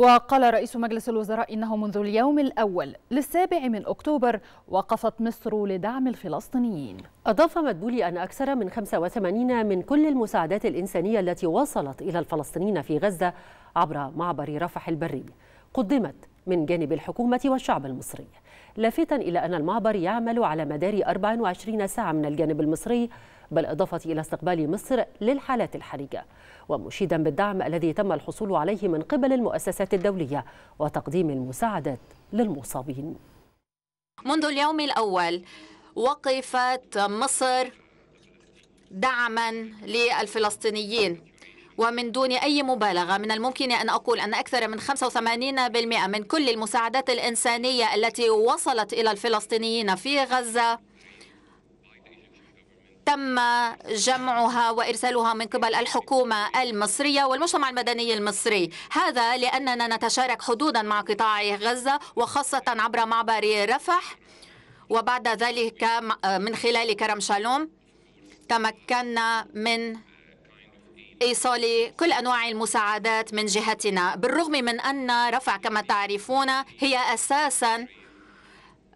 وقال رئيس مجلس الوزراء إنه منذ اليوم الأول للسابع من أكتوبر وقفت مصر لدعم الفلسطينيين أضاف مدبولي أن أكثر من 85 من كل المساعدات الإنسانية التي وصلت إلى الفلسطينيين في غزة عبر معبر رفح البري قدمت من جانب الحكومة والشعب المصري لافتا إلى أن المعبر يعمل على مدار 24 ساعة من الجانب المصري بالإضافة إلى استقبال مصر للحالات الحرجة ومشيدا بالدعم الذي تم الحصول عليه من قبل المؤسسات الدولية وتقديم المساعدات للمصابين منذ اليوم الأول وقفت مصر دعما للفلسطينيين ومن دون أي مبالغة من الممكن أن أقول أن أكثر من 85% من كل المساعدات الإنسانية التي وصلت إلى الفلسطينيين في غزة تم جمعها وارسالها من قبل الحكومه المصريه والمجتمع المدني المصري، هذا لاننا نتشارك حدودا مع قطاع غزه وخاصه عبر معبر رفح وبعد ذلك من خلال كرم شالوم تمكنا من إيصال كل أنواع المساعدات من جهتنا بالرغم من أن رفع كما تعرفون هي أساساً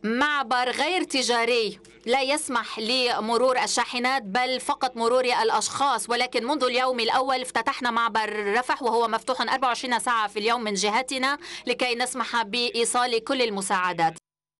معبر غير تجاري لا يسمح لمرور الشاحنات بل فقط مرور الأشخاص ولكن منذ اليوم الأول افتتحنا معبر رفح وهو مفتوح 24 ساعة في اليوم من جهتنا لكي نسمح بإيصال كل المساعدات